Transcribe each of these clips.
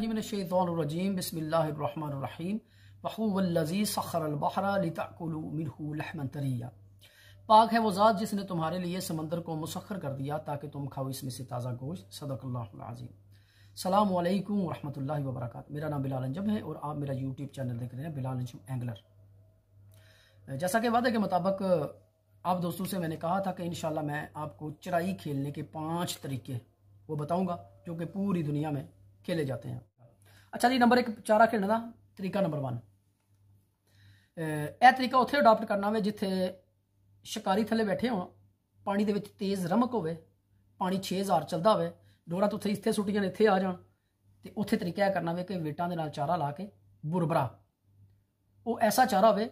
बिस्मिल्लाहिर्रहमानिर्रहीम बिस्मिल्लाहिर्रहमानिर्रहीम वहूवल्लज़ी सखरलबहरा लहमन तरिया पाक है वो ज़ात जिसने तुम्हारे लिए समंदर को मुसखर कर दिया ताकि तुम खाओ इसमें से ताज़ा गोश्त सदकल्लाजीम सलाम वरहमल वबरक मेरा नाम बिलाल अंजम है और आप मेरा यूट्यूब चैनल देख रहे हैं बिलाल अंजम एंगलर जैसा कि वादे के मुताबिक आप दोस्तों से मैंने कहा था कि इन मैं आपको चराई खेलने के पाँच तरीके वो बताऊँगा जो कि पूरी दुनिया में ਖੇਲੇ ਜਾਂਦੇ ਆ ਅੱਛਾ ਜੀ ਨੰਬਰ 1 ਚਾਰਾ ਖੇਡਣ ਦਾ ਤਰੀਕਾ ਨੰਬਰ 1 ਇਹ ਤਰੀਕਾ ਉੱਥੇ ਅਡਾਪਟ ਕਰਨਾ ਹੋਵੇ ਜਿੱਥੇ ਸ਼ਿਕਾਰੀ ਥੱਲੇ ਬੈਠੇ ਹੋਣ ਪਾਣੀ ਦੇ ਵਿੱਚ ਤੇਜ਼ ਰਮਕ ਹੋਵੇ ਪਾਣੀ 6000 ਚੱਲਦਾ ਹੋਵੇ ਡੋਰਾ ਤੋਂ ਉੱਥੇ ਇੱਥੇ ਸੁੱਟ ਜਾਣ ਇੱਥੇ ਆ ਜਾਣ ਤੇ ਉੱਥੇ ਤਰੀਕਾ ਇਹ ਕਰਨਾ ਹੋਵੇ ਕਿ ਵੇਟਾਂ ਦੇ ਨਾਲ ਚਾਰਾ ਲਾ ਕੇ ਬੁਰਬਰਾ ਉਹ ਐਸਾ ਚਾਰਾ ਹੋਵੇ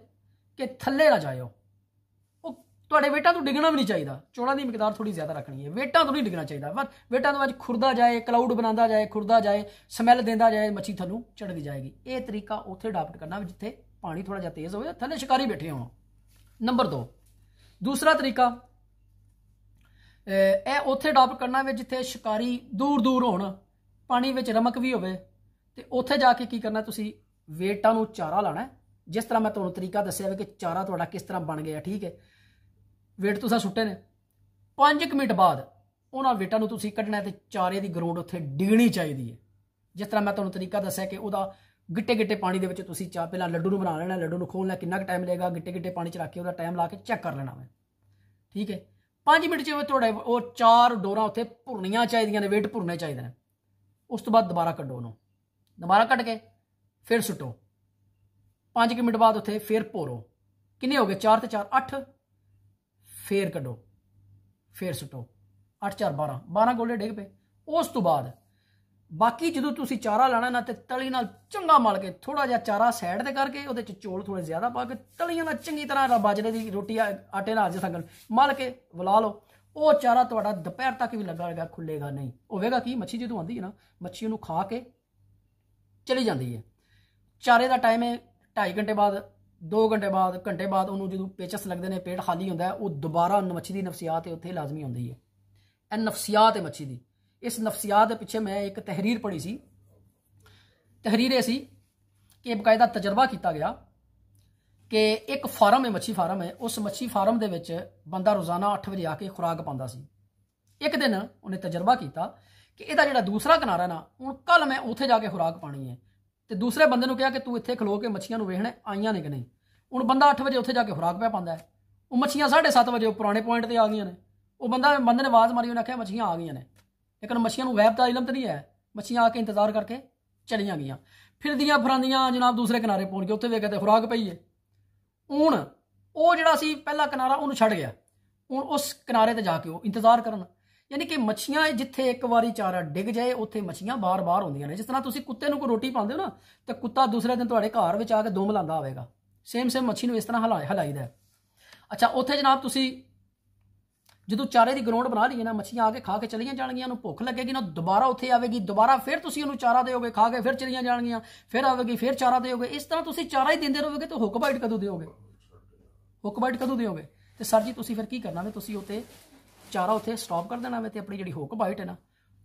ਕਿ ਥੱਲੇ ਨਾ ਜਾਇਓ ਤੁਹਾਡੇ ਵੇਟਾਂ ਤੋਂ ਡਿੱਗਣਾ ਵੀ ਨਹੀਂ ਚਾਹੀਦਾ ਚੋਣਾਂ ਦੀ ਮਿਕਦਾਰ ਥੋੜੀ ਜ਼ਿਆਦਾ ਰੱਖਣੀ ਹੈ ਵੇਟਾਂ ਤੋਂ ਨਹੀਂ ਡਿੱਗਣਾ ਚਾਹੀਦਾ ਬਸ ਵੇਟਾਂ ਤੋਂ ਅੱਜ ਖੁਰਦਾ ਜਾਏ ਕਲਾਊਡ ਬਣਾਉਂਦਾ ਜਾਏ ਖੁਰਦਾ ਜਾਏ ਸਮੈਲ ਦਿੰਦਾ ਜਾਏ ਮੱਛੀ ਥੱਲੋਂ ਚੜਦੀ ਜਾਏਗੀ ਇਹ ਤਰੀਕਾ ਉੱਥੇ ਅਡਾਪਟ ਕਰਨਾ ਜਿੱਥੇ ਪਾਣੀ ਥੋੜਾ ਜਿਹਾ ਤੇਜ਼ ਹੋਵੇ ਥੱਲੇ ਸ਼ਿਕਾਰੀ ਬੈਠੇ ਹੋਣ ਨੰਬਰ 2 ਦੂਸਰਾ ਤਰੀਕਾ ਇਹ ਉੱਥੇ ਅਡਾਪਟ ਕਰਨਾ ਵਿੱਚ ਜਿੱਥੇ ਸ਼ਿਕਾਰੀ ਦੂਰ ਦੂਰ ਹੋਣ ਪਾਣੀ ਵਿੱਚ ਰਮਕ ਵੀ ਹੋਵੇ ਤੇ ਉੱਥੇ ਜਾ ਕੇ ਕੀ ਕਰਨਾ ਤੁਸੀਂ ਵੇਟਾਂ ਨੂੰ ਚਾਰਾ ਲਾਣਾ ਜਿਸ ਤਰ੍ਹਾਂ ਮੈਂ ਤੁਹਾਨੂੰ ਤਰੀਕਾ ਦੱਸਿਆ ਵੀ ਕਿ ਚਾਰਾ ਤੁਹਾਡਾ ਕਿਸ ਤਰ੍ਹਾਂ ਬਣ ਗਿਆ ਠੀਕ ਹੈ ਵੇਟ ਤੁਸੀਂ ਸੁੱਟੇ ਨੇ 5 ਮਿੰਟ ਬਾਅਦ ਉਹਨਾਂ ਵੇਟਾਂ ਨੂੰ ਤੁਸੀਂ ਕੱਢਣਾ ਤੇ ਚਾਰੇ ਦੀ ਗਰੋਡ ਉੱਥੇ ਡਿਗਣੀ ਚਾਹੀਦੀ ਹੈ ਜਿਸ ਤਰ੍ਹਾਂ ਮੈਂ ਤੁਹਾਨੂੰ ਤਰੀਕਾ ਦੱਸਿਆ ਕਿ ਉਹਦਾ ਗਿੱਟੇ ਗਿੱਟੇ ਪਾਣੀ ਦੇ ਵਿੱਚ ਤੁਸੀਂ ਚਾਹ ਪਹਿਲਾਂ ਲੱਡੂ ਨੂੰ ਬਣਾ ਲੈਣਾ ਲੱਡੂ ਨੂੰ ਖੋਲਣਾ ਕਿੰਨਾ ਕੁ ਟਾਈਮ ਲੱਗੇਗਾ ਗਿੱਟੇ ਗਿੱਟੇ ਪਾਣੀ 'ਚ ਰੱਖ ਕੇ ਉਹਦਾ ਟਾਈਮ ਲਾ ਕੇ ਚੈੱਕ ਕਰ ਲੈਣਾ ਹੈ ਠੀਕ ਹੈ 5 ਮਿੰਟ 'ਚ ਤੁਹਾਡੇ ਉਹ ਚਾਰ ਡੋਰਾ ਉੱਥੇ ਭੁਰਨੀਆਂ ਚਾਹੀਦੀਆਂ ਨੇ ਵੇਟ ਭੁਰਨੇ ਚਾਹੀਦੇ ਨੇ ਉਸ ਤੋਂ ਬਾਅਦ ਦੁਬਾਰਾ ਕੱਢੋ ਉਹਨੂੰ ਦੁਬਾਰਾ ਕੱਢ ਕੇ ਫਿਰ ਸੁੱਟੋ 5 ਮਿੰਟ ਬਾਅਦ ਉੱਥੇ ਫਿਰ ਭੋਰੋ ਕਿੰਨੇ ਹੋ ਗਏ 4 ਤੇ 4 8 ਫੇਰ ਕੱਢੋ ਫੇਰ ਸੁੱਟੋ 8 4 12 12 ਗੋਲੇ ਡਿੱਗ ਪਏ ਉਸ ਤੋਂ ਬਾਅਦ ਬਾਕੀ ਜਦੋਂ ਤੁਸੀਂ ਚਾਰਾ ਲਾਣਾ ਨਾ ਤੇ ਤਲੀ ਨਾਲ ਚੰਗਾ ਮਲ ਕੇ ਥੋੜਾ ਜਿਹਾ ਚਾਰਾ ਸਾਈਡ ਤੇ ਕਰਕੇ ਉਹਦੇ ਚ ਚੋਲ ਥੋੜੇ ਜ਼ਿਆਦਾ ਪਾ ਕੇ ਤਲੀਆਂ ਨਾਲ ਚੰਗੀ ਤਰ੍ਹਾਂ ਬਾਜਰੇ ਦੀ ਰੋਟੀ ਆਟੇ ਨਾਲ ਜਿਹਾ ਸੰਗਲ ਮਲ ਕੇ ਵਲਾ ਲਓ ਉਹ ਚਾਰਾ ਤੁਹਾਡਾ ਦੁਪਹਿਰ ਤੱਕ ਵੀ ਲੱਗਾ ਰਹੇਗਾ ਖੁੱਲੇਗਾ ਨਹੀਂ ਹੋਵੇਗਾ ਕੀ ਮੱਛੀ ਜਦੋਂ ਆਉਂਦੀ ਹੈ ਨਾ ਮੱਛੀ ਉਹਨੂੰ ਖਾ ਕੇ ਚਲੀ ਜਾਂਦੀ ਹੈ ਚਾਰੇ ਦਾ ਟਾਈਮ ਹੈ 2.5 ਘੰਟੇ ਬਾਅਦ 2 ਘੰਟੇ ਬਾਅਦ ਘੰਟੇ ਬਾਅਦ ਉਹਨੂੰ ਜਦੋਂ ਪੇਚਸ ਲੱਗਦੇ ਨੇ ਪੇਟ ਖਾਲੀ ਹੁੰਦਾ ਉਹ ਦੁਬਾਰਾ ਮੱਛੀ ਦੀ ਨਫਸੀਆਤ ਉੱਥੇ ਲਾਜ਼ਮੀ ਹੁੰਦੀ ਹੈ ਇਹ ਨਫਸੀਆਤ ਹੈ ਮੱਛੀ ਦੀ ਇਸ ਨਫਸੀਆਤ ਦੇ ਪਿੱਛੇ ਮੈਂ ਇੱਕ ਤਹਿਰੀਰ ਪੜ੍ਹੀ ਸੀ ਤਹਿਰੀਰ ਇਹ ਸੀ ਕਿ ਬਕਾਇਦਾ ਤਜਰਬਾ ਕੀਤਾ ਗਿਆ ਕਿ ਇੱਕ ਫਾਰਮ ਹੈ ਮੱਛੀ ਫਾਰਮ ਹੈ ਉਸ ਮੱਛੀ ਫਾਰਮ ਦੇ ਵਿੱਚ ਬੰਦਾ ਰੋਜ਼ਾਨਾ 8 ਵਜੇ ਆ ਕੇ ਖੁਰਾਕ ਪਾਉਂਦਾ ਸੀ ਇੱਕ ਦਿਨ ਉਹਨੇ ਤਜਰਬਾ ਕੀਤਾ ਕਿ ਇਹਦਾ ਜਿਹੜਾ ਦੂਸਰਾ ਕਿਨਾਰਾ ਨਾ ਹੁਣ ਕੱਲ ਮੈਂ ਉੱਥੇ ਜਾ ਕੇ ਖੁਰਾਕ ਪਾਣੀ ਹੈ ਤੇ ਦੂਸਰੇ ਬੰਦੇ ਨੂੰ ਕਿਹਾ ਕਿ ਤੂੰ ਇੱਥੇ ਖਲੋ ਕੇ ਮੱਛੀਆਂ ਨੂੰ ਵੇਖਣਾ ਆਈਆਂ ਨੇ ਕਿ ਨਹੀਂ ਹੁਣ ਬੰਦਾ 8 ਵਜੇ ਉੱਥੇ ਜਾ ਕੇ ਖੁਰਾਕ ਪਿਆ ਪਾਉਂਦਾ ਹੈ ਉਹ ਮੱਛੀਆਂ 7:30 ਵਜੇ ਪੁਰਾਣੇ ਪੁਆਇੰਟ ਤੇ ਆ ਗਈਆਂ ਨੇ ਉਹ ਬੰਦਾ ਬੰਦੇ ਨੇ ਆਵਾਜ਼ ਮਾਰੀ ਉਹਨੇ ਆਖਿਆ ਮੱਛੀਆਂ ਆ ਗਈਆਂ ਨੇ ਲੇਕਿਨ ਮੱਛੀਆਂ ਨੂੰ ਗਾਇਬ ਦਾ ਇਲਮ ਤੇ ਨਹੀਂ ਹੈ ਮੱਛੀਆਂ ਆ ਕੇ ਇੰਤਜ਼ਾਰ ਕਰਕੇ ਚਲੀਆਂ ਗਈਆਂ ਫਿਰਦੀਆਂ ਫਰਾਂਦੀਆਂ ਜਨਾਬ ਦੂਸਰੇ ਕਿਨਾਰੇ ਪਹੁੰਚ ਕੇ ਉੱਥੇ ਵੇਖਿਆ ਤੇ ਖੁਰਾਕ ਪਈ ਹੈ ਹੁਣ ਉਹ ਜਿਹੜਾ ਸੀ ਪਹਿਲਾ ਕਿਨਾਰਾ ਉਹਨੂੰ ਛੱਡ ਗਿਆ ਹੁਣ ਉਸ ਕਿਨਾਰੇ ਤੇ ਜਾ ਕੇ ਉਹ ਇੰਤਜ਼ਾਰ ਕਰਨ ਯਾਨੀ ਕਿ ਮੱਛੀਆਂ ਜਿੱਥੇ ਇੱਕ ਵਾਰੀ ਚਾਰਾ ਡਿੱਗ ਜਾਏ ਉੱਥੇ ਮੱਛੀਆਂ ਬਾਰ-ਬਾਰ ਹੁੰਦੀਆਂ ਨੇ ਜਿਸ ਤਰ੍ਹਾਂ ਤੁਸੀਂ ਕੁੱਤੇ ਨੂੰ ਕੋ ਰੋਟੀ ਪਾਉਂਦੇ ਹੋ ਨਾ ਤਾਂ ਕੁੱਤਾ ਦੂਸਰੇ ਦਿਨ ਤੁਹਾਡੇ ਘਰ ਵਿੱਚ ਆ ਕੇ ਦੁੰਮ ਲਾਂਦਾ ਆਵੇਗਾ ਸੇਮ ਸੇਮ ਮੱਛੀ ਨੂੰ ਇਸ ਤਰ੍ਹਾਂ ਹਲਾਏ ਹਲਾਈਦਾ ਅੱਛਾ ਉੱਥੇ ਜਨਾਬ ਤੁਸੀਂ ਜਦੋਂ ਚਾਰੇ ਦੀ ਗਰਾਉਂਡ ਬਣਾ ਲਈਏ ਨਾ ਮੱਛੀਆਂ ਆ ਕੇ ਖਾ ਕੇ ਚਲੀਆਂ ਜਾਣਗੀਆਂ ਉਹਨੂੰ ਭੁੱਖ ਲੱਗੇਗੀ ਨਾ ਦੁਬਾਰਾ ਉੱਥੇ ਆਵੇਗੀ ਦੁਬਾਰਾ ਫਿਰ ਤੁਸੀਂ ਉਹਨੂੰ ਚਾਰਾ ਦੇਓਗੇ ਖਾ ਕੇ ਫਿਰ ਚਲੀਆਂ ਜਾਣਗੀਆਂ ਫਿਰ ਆਵੇਗੀ ਫਿਰ ਚਾਰਾ ਦੇਓਗੇ ਇਸ ਤਰ੍ਹਾਂ ਤੁਸੀਂ ਚਾਰਾ ਹੀ ਦਿੰਦੇ ਰਹੋਗੇ ਤਾਂ ਹੁੱਕ ਬਾਈਟ ਕਦੋਂ ਦੇਓਗੇ ਹੁੱਕ ਬਾਈਟ ਕਦੋਂ ਦੇਓਗੇ ਤੇ ਸਰ ਜੀ ਤੁਸੀਂ ਫਿਰ ਕੀ ਕਰਨਾ ਵੇ ਤੁਸੀਂ ਉੱਤੇ ਚਾਰਾ ਉੱਥੇ ਸਟਾਪ ਕਰ ਦੇਣਾ ਵੇ ਤੇ ਆਪਣੀ ਜਿਹੜੀ ਹੁੱਕ ਬਾਈਟ ਹੈ ਨਾ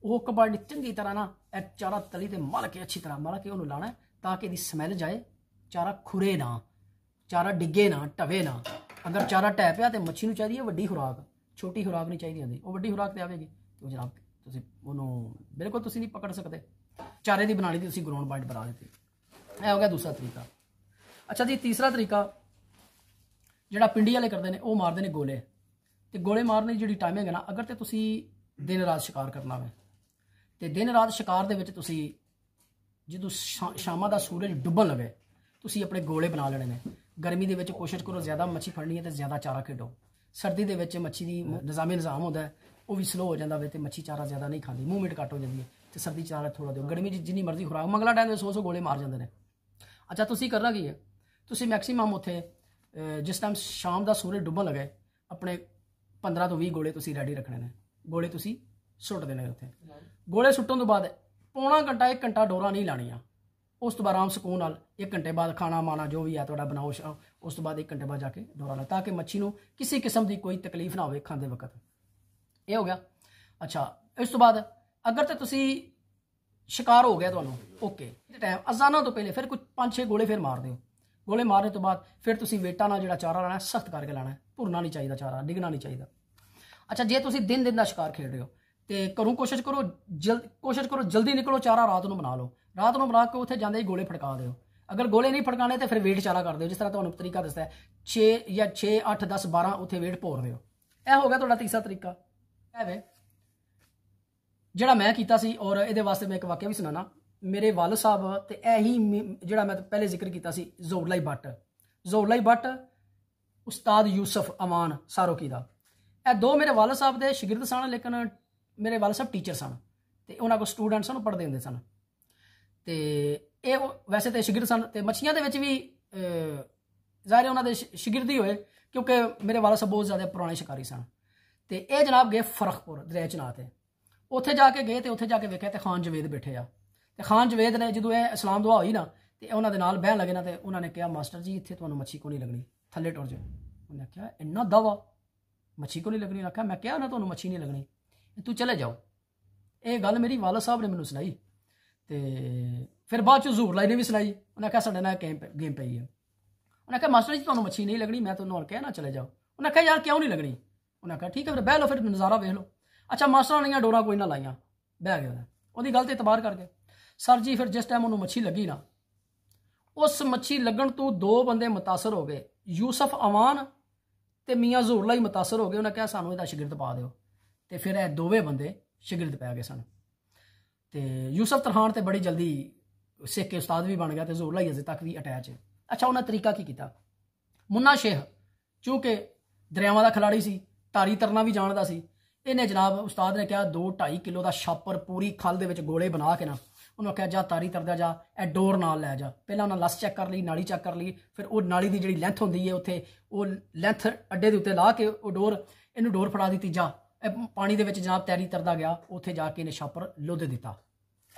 ਉਹ ਹੁੱਕ ਬਾਈਟ ਚੰਗੀ ਤਰ੍ਹਾਂ ਨਾ ਇਹ ਚਾਰਾ ਤਲੀ ਤੇ ਮਲ ਕੇ ਅੱਛੀ ਤਰ੍ਹਾਂ ਮਲ ਕੇ ਉਹਨੂੰ ਲਾਣਾ ਤਾਂ ਕਿ ਇਹਦੀ ਸਮੈਲ ਜਾਏ ਚਾਰਾ ਖੁਰੇ ਨਾ ਚਾਰਾ ਡਿੱਗੇ ਨਾ ਟਵੇ ਨਾ ਅਗਰ ਚਾਰਾ ਟੈ ਪਿਆ ਤੇ ਮੱਛੀ ਨੂੰ ਚਾਹੀਦੀ ਹੈ ਵੱਡੀ ਖੁਰਾਕ ਛੋਟੀ ਖੁਰਾਕ ਨਹੀਂ ਚਾਹੀਦੀ ਹੁੰਦੀ ਉਹ ਵੱਡੀ ਖੁਰਾਕ ਤੇ ਆਵੇਗੀ ਤੇ ਜਨਾਬ ਤੁਸੀਂ ਉਹਨੂੰ ਬਿਲਕੁਲ ਤੁਸੀਂ ਨਹੀਂ ਪਕੜ ਸਕਦੇ ਚਾਰੇ ਦੀ ਬਣਾ ਲਈ ਤੁਸੀਂ ਗਰਾਉਂਡ ਬਾਈਟ ਬਣਾ ਦਿੱਤੀ ਇਹ ਹੋ ਗਿਆ ਦੂਸਰਾ ਤਰੀਕਾ ਅੱਛਾ ਜੀ ਤੀਸਰਾ ਤਰੀਕਾ ਜਿਹੜਾ ਪਿੰਡੀ ਵਾਲੇ ਕਰਦੇ ਨੇ ਉਹ ਮਾਰਦੇ ਨੇ ਗੋਲੇ ਤੇ ਗੋਲੇ ਮਾਰਨ ਦੀ ਜਿਹੜੀ ਟਾਈਮਿੰਗ ਹੈ ਨਾ ਅਗਰ ਤੇ ਤੁਸੀਂ ਦਿਨ ਰਾਤ ਸ਼ਿਕਾਰ ਕਰਨਾ ਹੈ ਤੇ ਦਿਨ ਰਾਤ ਸ਼ਿਕਾਰ ਦੇ ਵਿੱਚ ਤੁਸੀਂ ਜਦੋਂ ਸ਼ਾਮਾਂ ਦਾ ਸੂਰਜ ਡੁੱਬਣ ਲਵੇ ਤੁਸੀਂ ਆਪਣੇ ਗੋਲੇ ਬਣਾ ਲੈਣੇ ਨੇ ਗਰਮੀ ਦੇ ਵਿੱਚ ਕੋਸ਼ਿਸ਼ ਕਰੋ ਜ਼ਿਆਦਾ ਮੱਛੀ ਫੜਨੀ ਹੈ ਤੇ ਜ਼ਿਆਦਾ ਚਾਰਾ ਖੇਡੋ ਸਰਦੀ ਦੇ ਵਿੱਚ ਮੱਛੀ ਦੀ ਨਿਜ਼ਾਮੀ ਨਿਜ਼ਾਮ ਹੁੰਦਾ ਉਹ ਵੀ ਸਲੋ ਹੋ ਜਾਂਦਾ ਵੇ ਤੇ ਮੱਛੀ ਚਾਰਾ ਜ਼ਿਆਦਾ ਨਹੀਂ ਖਾਂਦੀ ਮੂਵਮੈਂਟ ਘੱਟ ਹੋ ਜਾਂਦੀ ਹੈ ਤੇ ਸਰਦੀ ਚਾਰਾ ਥੋੜਾ ਦਿਓ ਗਰਮੀ ਜਿੰਨੀ ਮਰਜ਼ੀ ਖੁਰਾਕ ਮੰਗਲਾ ਟਾਈਮ ਦੇ 100-100 ਗੋਲੇ ਮਾਰ ਜਾਂਦੇ ਨੇ ਅੱਛਾ ਤੁਸੀਂ ਕਰਨਾ ਕੀ ਹੈ ਤੁਸੀਂ ਮੈਕਸਿਮਮ ਉੱਥੇ ਜਿਸ ਟਾਈਮ ਸ਼ਾਮ ਦਾ ਸੂਰਜ ਡੁੱਬਣ ਲੱਗੇ ਆਪਣੇ 15 ਤੋਂ 20 ਗੋਲੇ ਤੁਸੀਂ ਰੈਡੀ ਰੱਖਣੇ ਨੇ ਗੋਲੇ ਤੁਸੀਂ ਸੁੱਟ ਦੇਣੇ ਉੱਥੇ ਗੋਲੇ ਸੁੱਟਣ ਤੋਂ ਬਾਅਦ ਪੌਣਾ ਘੰਟਾ 1 ਘੰਟਾ ਡੋਰਾ ਨਹੀਂ ਲਾਣੀਆਂ ਉਸ ਤੋਂ ਬਾਅਦ ਆਰਾਮ ਸਕੂਨ ਨਾਲ 1 ਘੰਟੇ ਬਾਅਦ ਖਾਣਾ ਮਾਣਾ ਜੋ ਵੀ ਆ ਤੁਹਾਡਾ ਬਣਾਓ ਉਸ ਤੋਂ ਬਾਅਦ 1 ਘੰਟੇ ਬਾਅਦ ਜਾ ਕੇ ਡੋਰਾ ਲਾ ਤਾਂ ਕਿ ਮੱਛੀ ਨੂੰ ਕਿਸੇ ਕਿਸਮ ਦੀ ਕੋਈ ਤਕਲੀਫ ਨਾ ਹੋਵੇ ਖਾਂਦੇ ਵਕਤ ਇਹ ਹੋ ਗਿਆ ਅੱਛਾ ਇਸ ਤੋਂ ਬਾਅਦ ਅਗਰ ਤੇ ਤੁਸੀਂ ਸ਼ਿਕਾਰ ਹੋ ਗਿਆ ਤੁਹਾਨੂੰ ਓਕੇ ਟਾਈਮ ਅਜ਼ਾਨਾ ਤੋਂ ਪਹਿਲੇ ਫਿਰ ਕੁਝ 5-6 ਗੋਲੇ ਫਿਰ ਮਾਰ ਦਿਓ ਗੋਲੇ ਮਾਰਨ ਤੋਂ ਬਾਅਦ ਫਿਰ ਤੁਸੀਂ ਵੇਟਾ ਨਾਲ ਜਿਹੜਾ ਚਾਰਾ ਲਾਣਾ ਸਖਤ ਕਰਕੇ ਲਾਣਾ ਭੁਰਨਾ ਨਹੀਂ ਚਾਹੀਦਾ ਚਾਰਾ ਡਿਗਣਾ ਨਹੀਂ ਚਾਹੀਦਾ ਅੱਛਾ ਜੇ ਤੁਸੀਂ ਦਿਨ ਦਿਨ ਦਾ ਸ਼ਿਕਾਰ ਖੇਡ ਰਹੇ ਹੋ ਤੇ ਘਰੋਂ ਕੋਸ਼ਿਸ਼ ਕਰੋ ਜਲਦ ਕੋਸ਼ਿਸ਼ ਕਰੋ ਜਲਦੀ ਨਿਕਲੋ ਚਾਰਾ ਰਾਤ ਨੂੰ ਬਣਾ ਲਓ ਰਾਤ ਨੂੰ ਬਣਾ ਕੇ ਉੱਥੇ ਜਾਂਦੇ ਹੀ ਗੋਲੇ ਫੜਕਾ ਦਿਓ ਅਗਰ ਗੋਲੇ ਨਹੀਂ ਫੜਕਾਣੇ ਤੇ ਫਿਰ ਵੇਟ ਚਾਰਾ ਕਰ ਦਿਓ ਜਿਸ ਤਰ੍ਹਾਂ ਤੁਹਾਨੂੰ ਤਰੀਕਾ ਦੱਸਿਆ 6 ਜਾਂ 6 8 10 12 ਉੱਥੇ ਵੇਟ ਭੋਰ ਦਿਓ ਇਹ ਹੋ ਗਿਆ ਤੁਹਾਡਾ ਤੀਸਰਾ ਤਰੀਕਾ ਐਵੇਂ ਜਿਹੜਾ ਮੈਂ ਕੀਤਾ ਸੀ ਔਰ ਇਹਦੇ ਵਾਸਤੇ ਮੈਂ ਇੱਕ ਵਾਕਿਆ ਵੀ ਸੁਣਾਣਾ ਮੇਰੇ ਵੱਲ ਸਾਹਿਬ ਤੇ ਇਹੀ ਜਿਹੜਾ ਮੈਂ ਪਹਿਲੇ ਜ਼ਿਕਰ ਕੀਤਾ ਸੀ ਜ਼ੋਰਲਾਈ ਭੱਟ ਜ਼ੋਰਲਾਈ ਭੱਟ ਉਸਤਾਦ ਯੂਸਫ ਅਮਾਨ ਸਾਰੋਕੀ ਦਾ ਇਹ ਦੋ ਮੇਰੇ ਵੱਲ ਸਾਹਿਬ ਦੇ ਸ਼ਾਗਿਰਦ ਸਨ ਲੇਕਿਨ ਮੇਰੇ ਵੱਲ ਸਾਹਿਬ ਟੀਚਰ ਸਨ ਤੇ ਉਹਨਾਂ ਕੋ ਸਟੂਡੈਂਟਸ ਨੂੰ ਪੜ੍ਹਦੇ ਹੁੰਦੇ ਸਨ ਤੇ ਇਹ ਵੈਸੇ ਤੇ ਸ਼ਾਗਿਰਦ ਸਨ ਤੇ ਮੱਛੀਆਂ ਦੇ ਵਿੱਚ ਵੀ ਜ਼ਾਹਿਰ ਉਹਨਾਂ ਦੇ ਸ਼ਾਗਿਰਦੀ ਹੋਏ ਕਿਉਂਕਿ ਮੇਰੇ ਵਾਲਾ ਸਾਹਿਬ ਬਹੁਤ ਜ਼ਿਆਦਾ ਪੁਰਾਣੇ ਸ਼ਿਕਾਰੀ ਸਨ ਤੇ ਇਹ ਜਨਾਬ ਗਏ ਫਰਖਪੁਰ ਦਰਿਆ ਤੇ ਉੱਥੇ ਜਾ ਕੇ ਗਏ ਤੇ ਉੱਥੇ ਜਾ ਕੇ ਵੇਖਿਆ ਤੇ ਖਾਨ ਜਵੇਦ ਬੈਠੇ ਆ ਤੇ ਖਾਨ ਜਵੇਦ ਨੇ ਜਦੋਂ ਇਹ ਇਸਲਾਮ ਦੁਆ ਹੋਈ ਨਾ ਤੇ ਉਹਨਾਂ ਦੇ ਨਾਲ ਬਹਿਣ ਲੱਗੇ ਨਾ ਤੇ ਉਹਨਾਂ ਨੇ ਕਿਹਾ ਮਾਸਟਰ ਜੀ ਇੱਥੇ ਤੁਹਾਨੂੰ ਮੱਛੀ ਕੋ ਨਹੀਂ ਲੱਗਣੀ ਥੱਲੇ ਟੁਰ ਜਾ ਉਹਨੇ ਕਿਹਾ ਇੰਨਾ ਦਵਾ ਮੱਛੀ ਕੋ ਨਹੀਂ ਲੱਗਣੀ ਰੱਖਿਆ ਮੈਂ ਕਿਹਾ ਨਾ ਤੁਹਾਨੂੰ ਮੱਛੀ ਨਹੀਂ ਲੱਗਣੀ ਤੂੰ ਚਲੇ ਜਾਓ ਇਹ ਗੱਲ ਮੇਰੀ ਵਾਲਾ ਸਾਹਿਬ ਨੇ ਮੈਨੂੰ ਸੁਣਾਈ ਤੇ ਫਿਰ ਬਾਅਦ ਚ ਜ਼ੂਰ ਲਾਈ ਨੇ ਵੀ ਸੁਣਾਈ ਉਹਨੇ ਕਿਹਾ ਸਾਡੇ ਨਾਲ ਕੈਂਪ ਗੇਮ ਪਈ ਹੈ ਉਹਨੇ ਕਿਹਾ ਮਾਸਟਰ ਜੀ ਤੁਹਾਨੂੰ ਮੱਛੀ ਨਹੀਂ ਲੱਗਣੀ ਮੈਂ ਤੁਹਾਨੂੰ ਹੋਰ ਕਿਹਾ ਨਾ ਚਲੇ ਜਾਓ ਉਹਨੇ ਕਿਹਾ ਯਾਰ ਕਿਉਂ ਨਹੀਂ ਲੱਗਣੀ ਉਹਨੇ ਕਿਹਾ ਠੀਕ ਹੈ ਫਿਰ ਬਹਿ ਲਓ ਫਿਰ ਨਜ਼ਾਰਾ ਵੇਖ ਲਓ ਅੱਛਾ ਮਾਸਟਰ ਨੇ ਡੋਰਾ ਕੋਈ ਨਾ ਲਾਈਆਂ ਬਹਿ ਗਿਆ ਉਹਦੀ ਗੱਲ ਤੇ ਇਤਬਾਰ ਕਰ ਗਏ ਸਰ ਜੀ ਫਿਰ ਜਿਸ ਟਾਈਮ ਉਹਨੂੰ ਮੱਛੀ ਲੱਗੀ ਨਾ ਉਸ ਮੱਛੀ ਲੱਗਣ ਤੋਂ ਦੋ ਬੰਦੇ متاثر ਹੋ ਗਏ ਯੂਸਫ ਅਵਾਨ ਤੇ ਮੀਆਂ ਜ਼ੂਰਲਾ ਹੀ متاثر ਹੋ ਗਏ ਉਹਨਾਂ ਕਿਹਾ ਸਾਨੂੰ ਇਹਦਾ ਸ਼ਗਿਰਦ ਪਾ ਦਿਓ ਤੇ ਫਿਰ ਇਹ ਦੋਵੇਂ ਬੰਦੇ ਸ਼ਗਿਰਦ ਪੈ ਗਏ ਸਨ ਤੇ ਯੂਸਫ ਤਰਹਾਨ ਤੇ ਬੜੀ ਜਲਦੀ ਸਿੱਖ ਕੇ ਉਸਤਾਦ ਵੀ ਬਣ ਗਿਆ ਤੇ ਜ਼ੋਰਲਾ ਹੀ ਅਜੇ ਤੱਕ ਵੀ ਅਟੈਚ ਹੈ ਅੱਛਾ ਉਹਨਾਂ ਤਰੀਕਾ ਕੀ ਕੀਤਾ ਮੁੰਨਾ ਸ਼ੇਖ ਕਿਉਂਕਿ ਦਰਿਆਵਾਂ ਦਾ ਖਿਲਾੜੀ ਸੀ ਤਾਰੀ ਤਰਨਾ ਵੀ ਜਾਣਦਾ ਸੀ ਇਹਨੇ ਜਨਾਬ ਉਸਤਾਦ ਨੇ ਕਿਹਾ 2 2.5 ਕਿਲੋ ਦਾ ਛਾਪਰ ਪੂਰੀ ਖਲ ਦੇ ਵਿੱਚ ਗੋਲੇ ਬਣਾ ਕੇ ਨਾ ਉਹਨੂੰ ਆਖਿਆ ਜਾ ਤਾਰੀ ਤਰਦਾ ਜਾ ਇਹ ਡੋਰ ਨਾਲ ਲੈ ਜਾ ਪਹਿਲਾਂ ਉਹਨਾਂ ਲਸ ਚੈੱਕ ਕਰ ਲਈ ਨਾਲੀ ਚੈੱਕ ਕਰ ਲਈ ਫਿਰ ਉਹ ਨਾਲੀ ਦੀ ਜਿਹੜੀ ਲੈਂਥ ਹੁੰਦੀ ਹੈ ਉੱਥੇ ਉਹ ਲੈਂਥ ਅੱਡੇ ਦੇ ਉੱਤੇ ਲਾ ਕੇ ਉਹ ਡੋਰ ਇਹਨੂੰ ਡੋਰ ਫੜਾ ਦਿੱਤੀ ਜਾ ਪਾਣੀ ਦੇ ਵਿੱਚ ਜਨਾਬ ਤੈਰੀ ਤਰਦਾ ਗਿਆ ਉੱਥੇ ਜਾ ਕੇ ਇਹਨੇ ਛਾਪਰ ਲੁੱਧ ਦਿੱਤਾ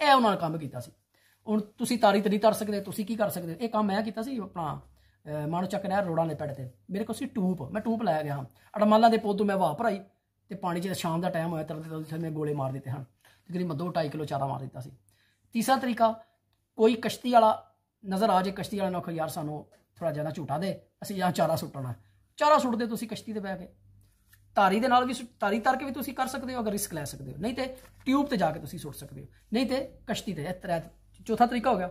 ਇਹ ਉਹਨਾਂ ਨੇ ਕੰਮ ਕੀਤਾ ਸੀ ਹੁਣ ਤੁਸੀਂ ਤਾਰੀ ਤਰੀ ਤਰ ਸਕਦੇ ਤੁਸੀਂ ਕੀ ਕਰ ਸਕਦੇ ਇਹ ਕੰਮ ਮੈਂ ਕੀਤਾ ਸੀ ਆਪਣਾ ਮਾਨੋ ਚੱਕ ਨਹਿਰ ਰੋੜਾਂ ਦੇ ਪੈੜ ਤੇ ਮੇਰੇ ਕੋਲ ਸੀ ਟੂਪ ਮੈਂ ਟੂਪ ਲਾਇਆ ਗਿਆ ਅੜਮਾਲਾਂ ਦੇ ਪੌਦੂ ਮੈਂ ਵਾਹ ਭਰਾਈ ਤੇ ਪਾਣੀ ਚ ਸ਼ਾਮ ਦਾ ਟਾਈਮ ਹੋਇਆ ਤਰਦੇ ਤਰਦੇ ਮੈਂ ਗੋਲੇ ਮਾਰ ਦਿੱਤੇ ਹਨ ਤਕਰੀਬਨ 2.5 ਕਿਲੋ ਚਾਰਾ ਮਾਰ ਦਿੱਤਾ ਸੀ ਤੀਸਰਾ ਤਰੀਕਾ ਕੋਈ ਕਸ਼ਤੀ ਵਾਲਾ ਨਜ਼ਰ ਆ ਜੇ ਕਸ਼ਤੀ ਵਾਲਾ ਨੌਕਰ ਯਾਰ ਸਾਨੂੰ ਥੋੜਾ ਜਿਆਦਾ ਝੂਟਾ ਦੇ ਅਸੀਂ ਜਾਂ ਚਾਰਾ ਸੁੱਟਣਾ ਚਾਰਾ ਸੁੱਟਦੇ ਤੁਸੀਂ ਕਸ਼ਤੀ ਤੇ ਬਹਿ ਕੇ ਤਾਰੀ ਦੇ ਨਾਲ ਵੀ ਤਾਰੀ ਤਰ ਕੇ ਵੀ ਤੁਸੀਂ ਕਰ ਸਕਦੇ ਹੋ ਅਗਰ ਰਿਸਕ ਲੈ ਸਕਦੇ ਹੋ ਨਹੀਂ ਤੇ ਟਿਊਬ ਤੇ ਜਾ ਕੇ ਤੁਸੀਂ ਸੁੱਟ ਸਕਦੇ ਹੋ ਨਹੀਂ ਤੇ ਕਸ਼ਤੀ ਤੇ ਤਰ੍ਹਾਂ ਚੌਥਾ ਤਰੀਕਾ ਹੋ ਗਿਆ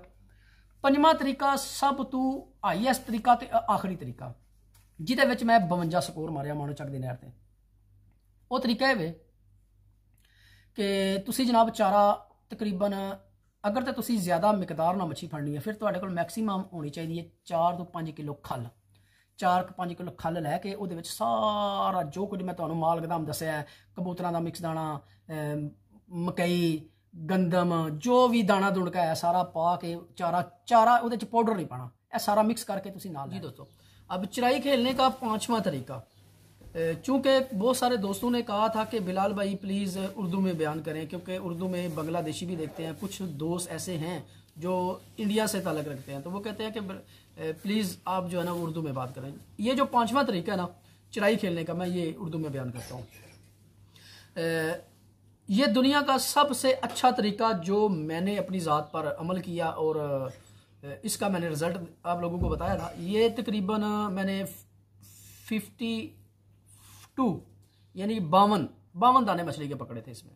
ਪੰਜਵਾਂ ਤਰੀਕਾ ਸਭ ਤੋਂ ਆਈਐਸ ਤਰੀਕਾ ਤੇ ਆਖਰੀ ਤਰੀਕਾ ਜਿਹਦੇ ਵਿੱਚ ਮੈਂ 52 ਸਕੋਰ ਮਾਰਿਆ ਮਾਨੋ ਚੱਕ ਦੇ ਨਹਿਰ ਤੇ ਉਹ ਤਰੀਕਾ ਇਹ ਵੇ ਕਿ ਤੁਸੀਂ ਜਨਾਬ ਚਾਰਾ ਤਕਰੀਬਨ ਅਗਰ ਤਾਂ ਤੁਸੀਂ ਜ਼ਿਆਦਾ ਮਿਕਦਾਰ ਨਾਲ ਮੱਛੀ ਫੜਨੀ ਹੈ ਫਿਰ ਤੁਹਾਡੇ ਕੋਲ ਮੈਕਸਿਮਮ ਹੋਣੀ ਚਾਹੀਦੀ ਹੈ 4 ਤੋਂ 5 ਕਿਲੋ ਖਲ 4-5 ਕਿਲੋ ਖਲ ਲੈ ਕੇ ਉਹਦੇ ਵਿੱਚ ਸਾਰਾ ਜੋ ਕੁਝ ਮੈਂ ਤੁਹਾਨੂੰ ਮਾਲ ਗਦਾਮ ਦੱਸਿਆ ਕਬੂਤਰਾਂ ਦਾ ਮਿਕਸ ਦਾਣਾ ਮਕਈ ਗੰਦਮ ਜੋ ਵੀ ਦਾਣਾ ਦੁਣਕਾ ਹੈ ਸਾਰਾ ਪਾ ਕੇ ਚਾਰਾ ਚਾਰਾ ਉਹਦੇ ਵਿੱਚ ਪਾਊਡਰ ਨਹੀਂ ਪਾਣਾ ਇਹ ਸਾਰਾ ਮਿਕਸ ਕਰਕੇ ਤੁਸੀਂ ਨਾਲ ਜੀ ਦੋਸਤੋ ਅਬ ਚਰਾਈ ਖੇਲਣੇ ਦਾ ਪੰਜਵਾਂ ਤਰੀਕਾ चूँकि बहुत सारे दोस्तों ने कहा था कि बिलाल भाई प्लीज़ उर्दू में बयान करें क्योंकि उर्दू में बांग्लादेशी भी देखते हैं कुछ दोस्त ऐसे हैं जो इंडिया से तलक रखते हैं तो वो कहते हैं कि प्लीज़ आप जो है ना उर्दू में बात करें ये जो पाँचवा तरीका है ना चराई खेलने का मैं ये उर्दू में बयान करता हूँ ये दुनिया का सबसे अच्छा तरीका जो मैंने अपनी ज़ात पर अमल किया और इसका मैंने रिज़ल्ट आप लोगों को बताया था ये तकरीबन मैंने फिफ्टी टू यानी बावन बावन दाने मछली के पकड़े थे इसमें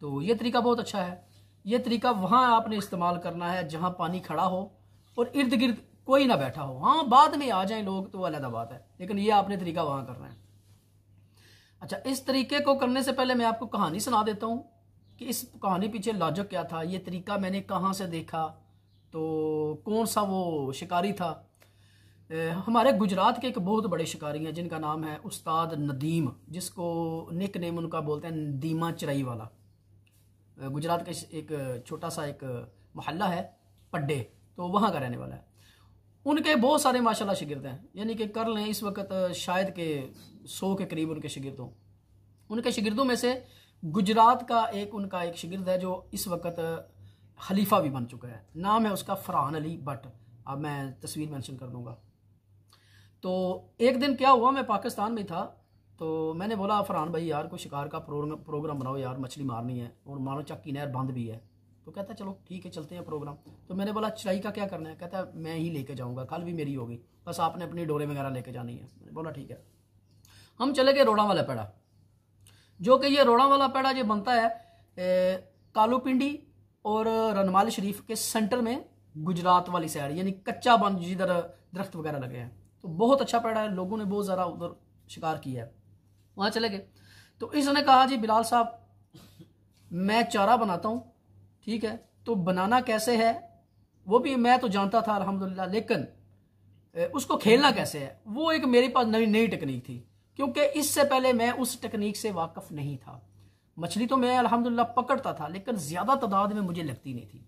तो ये तरीका बहुत अच्छा है ये तरीका वहाँ आपने इस्तेमाल करना है जहाँ पानी खड़ा हो और इर्द गिर्द कोई ना बैठा हो हाँ बाद में आ जाए लोग तो अलग बात है लेकिन ये आपने तरीका वहाँ करना है अच्छा इस तरीके को करने से पहले मैं आपको कहानी सुना देता हूँ कि इस कहानी पीछे लॉजिक क्या था ये तरीका मैंने कहाँ से देखा तो कौन सा वो शिकारी था हमारे गुजरात के एक बहुत बड़े शिकारी हैं जिनका नाम है उस्ताद नदीम जिसको निक नेम उनका बोलते हैं नदीमा चराई वाला गुजरात का एक छोटा सा एक मोहल्ला है पड्डे तो वहाँ का रहने वाला है उनके बहुत सारे माशाल्लाह शिगिरद हैं यानी कि कर लें इस वक्त शायद के सौ के करीब उनके शिगिरदों उनके शिगिरदों में से गुजरात का एक उनका एक शिगिरद है जो इस वक्त खलीफा भी बन चुका है नाम है उसका फरहान अली भट्ट अब मैं तस्वीर मेंशन कर दूंगा तो एक दिन क्या हुआ मैं पाकिस्तान में था तो मैंने बोला फरहान भाई यार कोई शिकार का प्रोग्राम प्रोग्राम बनाओ यार मछली मारनी है और मानो चक्की नहर बंद भी है तो कहता चलो ठीक है चलते हैं प्रोग्राम तो मैंने बोला चाई का क्या करना है कहता मैं ही लेके जाऊँगा कल भी मेरी होगी बस आपने अपनी डोरे वगैरह लेके जानी है मैंने बोला ठीक है हम चले गए रोड़ा वाला पेड़ा जो कि ये रोड़ा वाला पेड़ा ये बनता है कालू पिंडी और रनमाल शरीफ के सेंटर में गुजरात वाली साइड यानी कच्चा बंद जिधर दरख्त वगैरह लगे हैं तो बहुत अच्छा पैड़ा है लोगों ने बहुत ज़्यादा उधर शिकार किया है वहाँ चले गए तो इसने कहा जी बिलाल साहब मैं चारा बनाता हूँ ठीक है तो बनाना कैसे है वो भी मैं तो जानता था अलहमदिल्ला लेकिन उसको खेलना कैसे है वो एक मेरे पास नई नई टेक्निक थी क्योंकि इससे पहले मैं उस टेक्निक से वाकफ़ नहीं था मछली तो मैं अलहमदिल्ला पकड़ता था लेकिन ज़्यादा तादाद में मुझे लगती नहीं थी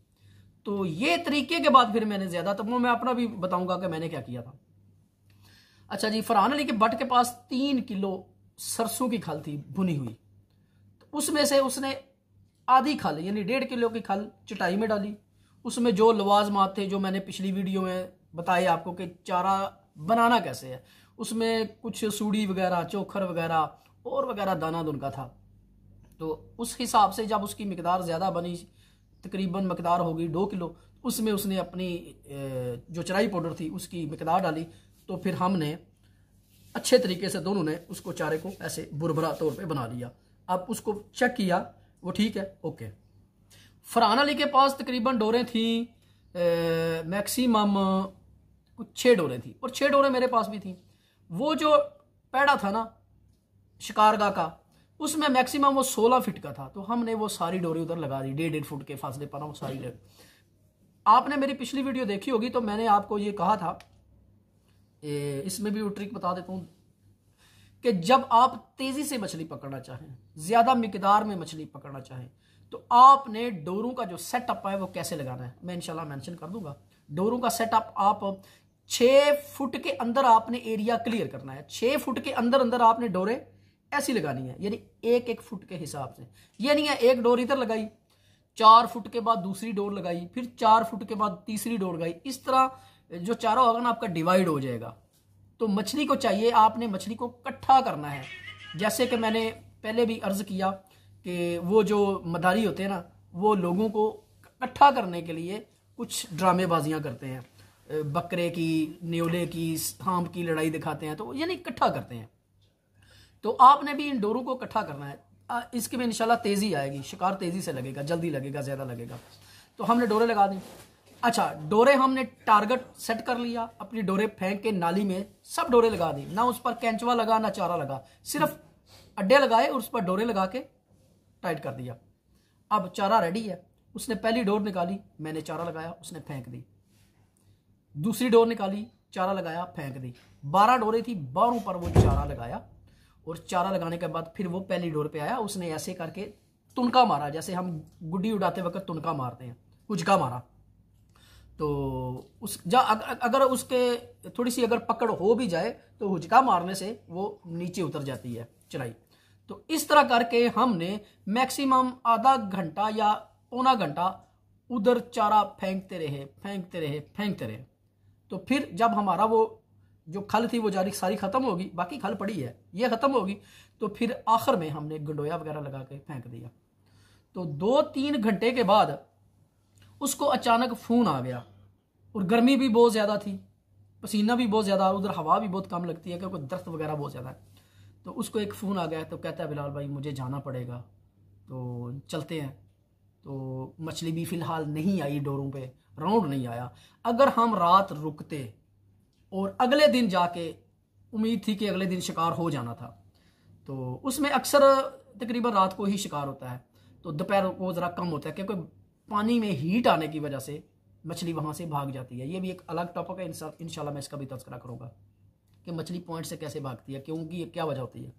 तो ये तरीके के बाद फिर मैंने ज़्यादा तब तो मैं अपना भी बताऊंगा कि मैंने क्या किया था अच्छा जी फरहान अली के बट के पास तीन किलो सरसों की खल थी भुनी हुई तो उसमें से उसने आधी खल यानी डेढ़ किलो की खल चटाई में डाली उसमें जो लवाजमात थे जो मैंने पिछली वीडियो में बताए आपको कि चारा बनाना कैसे है उसमें कुछ सूढ़ी वगैरह चोखर वगैरह और वगैरह दाना दुन का था तो उस हिसाब से जब उसकी मकदार ज़्यादा बनी तकरीबन मकदार होगी दो किलो उसमें उसने अपनी जो चराई पाउडर थी उसकी मकदार डाली तो फिर हमने अच्छे तरीके से दोनों ने उसको चारे को ऐसे बुरभरा तौर पे बना लिया अब उसको चेक किया वो ठीक है ओके फरहान अली के पास तकरीबन डोरें थी मैक्सिमम कुछ छः डोरें थी और छः डोरें मेरे पास भी थी वो जो पैड़ा था ना शिकारगा का उसमें मैक्सिमम वो सोलह फिट का था तो हमने वो सारी डोरी उधर लगा दी डेढ़ डेढ़ फुट के फासले पर वो सारी आपने मेरी पिछली वीडियो देखी होगी तो मैंने आपको ये कहा था इसमें भी वो ट्रिक बता देता हूँ कि जब आप तेज़ी से मछली पकड़ना चाहें ज़्यादा मकदार में मछली पकड़ना चाहें तो आपने डोरों का जो सेटअप है वो कैसे लगाना है मैं इनशाला मैंशन कर दूंगा डोरों का सेटअप आप छ फुट के अंदर आपने एरिया क्लियर करना है छह फुट के अंदर अंदर आपने डोरे ऐसी लगानी है यानी एक एक फुट के हिसाब से ये नहीं है एक डोर इधर लगाई चार फुट के बाद दूसरी डोर लगाई फिर चार फुट के बाद तीसरी डोर लगाई इस तरह जो चारा होगा ना आपका डिवाइड हो जाएगा तो मछली को चाहिए आपने मछली को इकट्ठा करना है जैसे कि मैंने पहले भी अर्ज़ किया कि वो जो मदारी होते हैं ना वो लोगों को इकट्ठा करने के लिए कुछ ड्रामेबाजियाँ करते हैं बकरे की न्योले की सांप की लड़ाई दिखाते हैं तो यानी इकट्ठा करते हैं तो आपने भी इन डोरों को इकट्ठा करना है इसके में इंशाल्लाह तेज़ी आएगी शिकार तेज़ी से लगेगा जल्दी लगेगा ज़्यादा लगेगा तो हमने डोरे लगा दी अच्छा डोरे हमने टारगेट सेट कर लिया अपनी डोरे फेंक के नाली में सब डोरे लगा दी ना उस पर कैंचवा लगा ना चारा लगा सिर्फ अड्डे लगाए और उस पर डोरे लगा के टाइट कर दिया अब चारा रेडी है उसने पहली डोर निकाली मैंने चारा लगाया उसने फेंक दी दूसरी डोर निकाली चारा लगाया फेंक दी बारह डोरे थी बारहों पर वो चारा लगाया और चारा लगाने के बाद फिर वो पहली डोर पे आया उसने ऐसे करके तुनका मारा जैसे हम गुड्डी उड़ाते वक्त तुनका मारते हैं कुचका मारा तो उस जा अगर, उसके थोड़ी सी अगर पकड़ हो भी जाए तो हुजका मारने से वो नीचे उतर जाती है चढ़ाई तो इस तरह करके हमने मैक्सिमम आधा घंटा या पौना घंटा उधर चारा फेंकते रहे फेंकते रहे फेंकते रहे तो फिर जब हमारा वो जो खल थी वो जारी सारी ख़त्म होगी बाकी खल पड़ी है ये ख़त्म होगी तो फिर आखिर में हमने गंडोया वगैरह लगा के फेंक दिया तो दो तीन घंटे के बाद उसको अचानक फ़ोन आ गया और गर्मी भी बहुत ज़्यादा थी पसीना भी बहुत ज़्यादा उधर हवा भी बहुत कम लगती है क्योंकि दर्द वगैरह बहुत ज़्यादा है तो उसको एक फ़ोन आ गया तो कहता है बिलाल भाई मुझे जाना पड़ेगा तो चलते हैं तो मछली भी फ़िलहाल नहीं आई डोरों पे राउंड नहीं आया अगर हम रात रुकते और अगले दिन जाके उम्मीद थी कि अगले दिन शिकार हो जाना था तो उसमें अक्सर तकरीबन रात को ही शिकार होता है तो दोपहर को ज़रा कम होता है क्योंकि पानी में हीट आने की वजह से मछली वहाँ से भाग जाती है ये भी एक अलग टॉपिक है इन मैं इसका भी तस्करा करूँगा कि मछली पॉइंट से कैसे भागती है क्योंकि ये क्या वजह होती है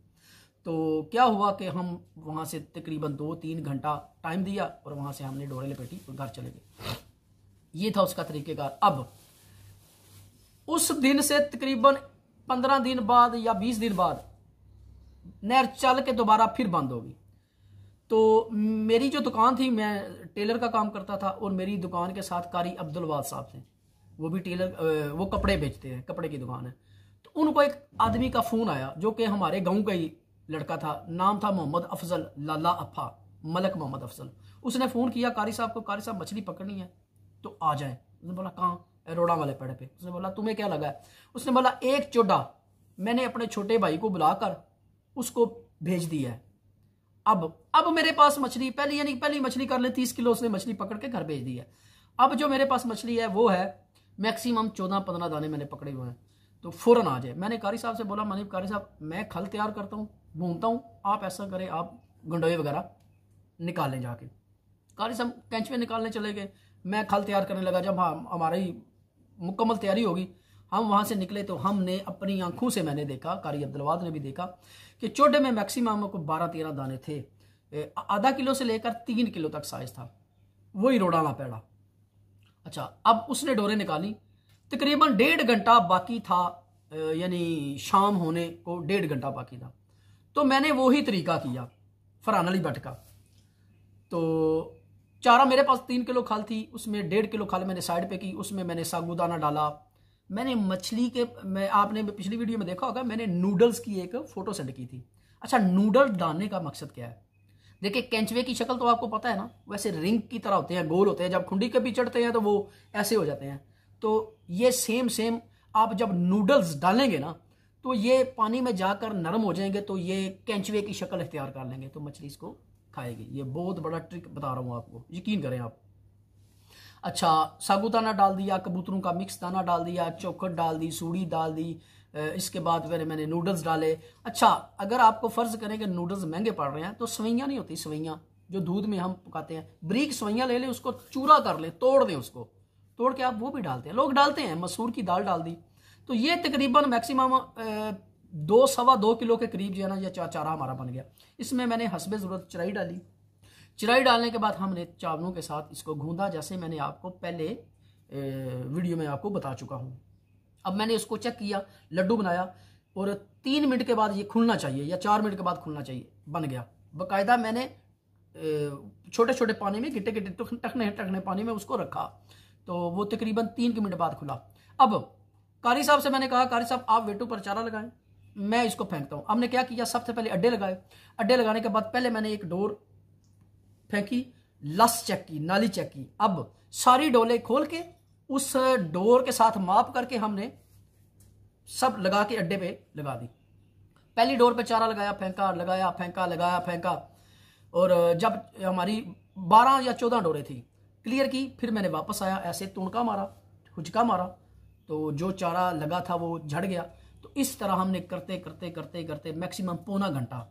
तो क्या हुआ कि हम वहाँ से तकरीबन दो तीन घंटा टाइम दिया और वहाँ से हमने डोरे लपेटी और घर चले गए ये था उसका तरीकेकार अब उस दिन से तकरीबन पंद्रह दिन बाद या बीस दिन बाद नहर चल के दोबारा फिर बंद होगी तो मेरी जो दुकान थी मैं टेलर का काम करता था और मेरी दुकान के साथ कारी अब्दुलवाद साहब थे वो भी टेलर वो कपड़े बेचते हैं कपड़े की दुकान है तो उनको एक आदमी का फ़ोन आया जो कि हमारे गांव का ही लड़का था नाम था मोहम्मद अफजल लाला अफा मलक मोहम्मद अफजल उसने फ़ोन किया कारी साहब को कारी साहब मछली पकड़नी है तो आ जाए उसने बोला कहाँ रोड़ा वाले पेड़ पे उसने बोला तुम्हें क्या लगा है उसने बोला एक चोडा मैंने अपने छोटे भाई को बुलाकर उसको भेज दिया है अब अब मेरे पास मछली पहली यानी पहली मछली कर ले तीस किलो उसने मछली पकड़ के घर भेज दी है अब जो मेरे पास मछली है वो है मैक्सिमम चौदह पंद्रह दाने मैंने पकड़े हुए हैं तो फ़ौरन आ जाए मैंने कारी साहब से बोला मनीप कारी साहब मैं खल तैयार करता हूँ भूनता हूँ आप ऐसा करें आप गंडोए वगैरह निकालें जाके कारी साहब में निकालने चले गए मैं खल तैयार करने लगा जब हाँ हमारी मुकम्मल तैयारी होगी हम वहां से निकले तो हमने अपनी आंखों से मैंने देखा कारी अब्दुलवाद ने भी देखा कि चोटे में मैक्सिमम को बारह तेरह दाने थे आधा किलो से लेकर तीन किलो तक साइज था वही रोडाला पैड़ा अच्छा अब उसने डोरे निकाली तकरीबन डेढ़ घंटा बाकी था यानी शाम होने को डेढ़ घंटा बाकी था तो मैंने वो ही तरीका किया फरहान अली का तो चारा मेरे पास तीन किलो खाल थी उसमें डेढ़ किलो खाल मैंने साइड पे की उसमें मैंने सागुदाना दाना डाला मैंने मछली के मैं आपने पिछली वीडियो में देखा होगा मैंने नूडल्स की एक फ़ोटो सेंड की थी अच्छा नूडल डालने का मकसद क्या है देखिए कैंचवे की शक्ल तो आपको पता है ना वैसे रिंग की तरह होते हैं गोल होते हैं जब खुंडी के भी चढ़ते हैं तो वो ऐसे हो जाते हैं तो ये सेम सेम आप जब नूडल्स डालेंगे ना तो ये पानी में जाकर नरम हो जाएंगे तो ये कैंचवे की शक्ल इख्तियार कर लेंगे तो मछली इसको खाएगी ये बहुत बड़ा ट्रिक बता रहा हूँ आपको यकीन करें आप अच्छा सागु दाना डाल दिया कबूतरों का मिक्स दाना डाल दिया चौखट डाल दी सूड़ी डाल दी इसके बाद फिर मैंने नूडल्स डाले अच्छा अगर आपको फ़र्ज़ करें कि नूडल्स महंगे पड़ रहे हैं तो सवैयाँ नहीं होती सवैयाँ जो दूध में हम पकाते हैं ब्रीक सवैयाँ ले लें उसको चूरा कर लें तोड़ दें उसको तोड़ के आप वो भी डालते हैं लोग डालते हैं मसूर की दाल डाल दी तो ये तकरीबन मैक्सिमम दो सवा दो किलो के करीब जो है ना यह चारा हमारा बन गया इसमें मैंने हसबे ज़रूरत चराई डाली चिराई डालने के बाद हमने चावलों के साथ इसको गूंदा जैसे मैंने आपको पहले वीडियो में आपको बता चुका हूँ अब मैंने इसको चेक किया लड्डू बनाया और तीन मिनट के बाद ये खुलना चाहिए या चार मिनट के बाद खुलना चाहिए बन गया बाकायदा मैंने छोटे छोटे पानी में गिट्टे गिट्टे टकने टकने पानी में उसको रखा तो वो तकरीबन तीन के मिनट बाद खुला अब कारी साहब से मैंने कहा कारी साहब आप वेटू पर चारा लगाएं मैं इसको फेंकता हूँ हमने क्या किया सबसे पहले अड्डे लगाए अड्डे लगाने के बाद पहले मैंने एक डोर फेंकी लस चेक की नाली चेक की अब सारी डोले खोल के उस डोर के साथ माप करके हमने सब लगा के अड्डे पे लगा दी पहली डोर पे चारा लगाया फेंका लगाया फेंका लगाया फेंका और जब हमारी बारह या चौदह डोरे थी क्लियर की फिर मैंने वापस आया ऐसे तुणका मारा हुचका मारा तो जो चारा लगा था वो झड़ गया तो इस तरह हमने करते करते करते करते मैक्सिमम पौना घंटा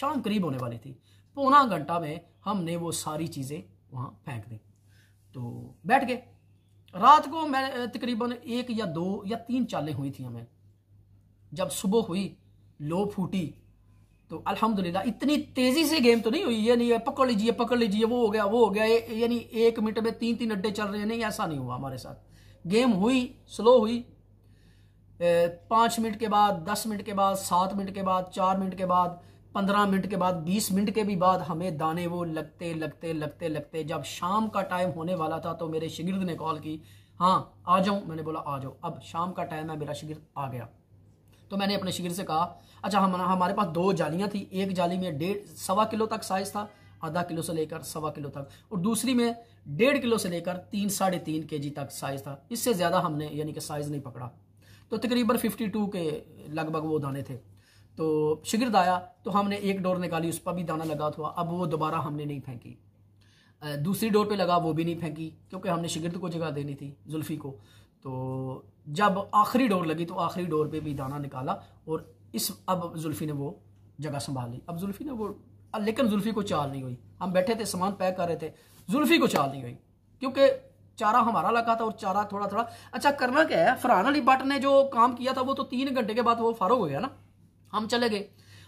शाम करीब होने वाली थी पौना घंटा में हमने वो सारी चीज़ें वहाँ फेंक दी तो बैठ गए रात को मैं तकरीबन एक या दो या तीन चालें हुई थी हमें जब सुबह हुई लो फूटी तो अल्हम्दुलिल्लाह इतनी तेज़ी से गेम तो नहीं हुई ये पकड़ लीजिए पकड़ लीजिए वो हो गया वो हो गया यानी एक मिनट में तीन तीन अड्डे चल रहे हैं नहीं ऐसा नहीं हुआ हमारे साथ गेम हुई स्लो हुई पाँच मिनट के बाद दस मिनट के बाद सात मिनट के बाद चार मिनट के बाद पंद्रह मिनट के बाद बीस मिनट के भी बाद हमें दाने वो लगते लगते लगते लगते जब शाम का टाइम होने वाला था तो मेरे शिगिर्द ने कॉल की हाँ आ जाऊँ मैंने बोला आ जाओ अब शाम का टाइम है मेरा शिगिर्द आ गया तो मैंने अपने शिगिर से कहा अच्छा हम हमारे पास दो जालियाँ थी एक जाली में डेढ़ सवा किलो तक साइज़ था आधा किलो से लेकर सवा किलो तक और दूसरी में डेढ़ किलो से लेकर तीन साढ़े तीन के जी तक साइज़ था इससे ज़्यादा हमने यानी कि साइज़ नहीं पकड़ा तो तकरीबन फिफ्टी टू के लगभग वो दाने थे तो शिगिर्द आया तो हमने एक डोर निकाली उस पर भी दाना लगा था अब वो दोबारा हमने नहीं फेंकी दूसरी डोर पे लगा वो भी नहीं फेंकी क्योंकि हमने शिगिर्द को जगह देनी थी जुल्फ़ी को तो जब आखिरी डोर लगी तो आखिरी डोर पे भी दाना निकाला और इस अब जुल्फ़ी ने वो जगह संभाल ली अब जुल्फ़ी ने वो लेकिन जुल्फ़ी को चाल नहीं हुई हम बैठे थे सामान पैक कर रहे थे जुल्फ़ी को चाल नहीं हुई क्योंकि चारा हमारा लगा था और चारा थोड़ा थोड़ा अच्छा करना क्या है फरहान अली भट्ट ने जो काम किया था वो तो तीन घंटे के बाद वो फारो हो गया ना हम चले गए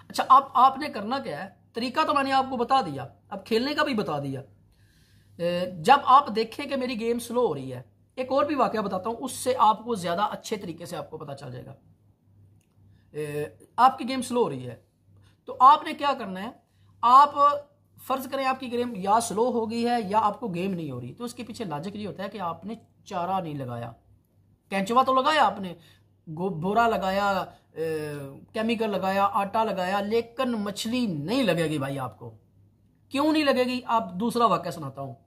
अच्छा अब आपने करना क्या है तरीका तो मैंने आपको बता दिया अब खेलने का भी बता दिया जब आप देखें कि मेरी गेम स्लो हो रही है एक और भी वाक्य बताता हूं उससे आपको ज़्यादा अच्छे तरीके से आपको पता चल जाएगा आपकी गेम स्लो हो रही है तो आपने क्या करना है आप फ़र्ज़ करें आपकी गेम या स्लो हो गई है या आपको गेम नहीं हो रही तो उसके पीछे लॉजिक ये होता है कि आपने चारा नहीं लगाया कैंचवा तो लगाया आपने बोरा लगाया केमिकल लगाया आटा लगाया लेकिन मछली नहीं लगेगी भाई आपको क्यों नहीं लगेगी आप दूसरा वाक्य सुनाता हूं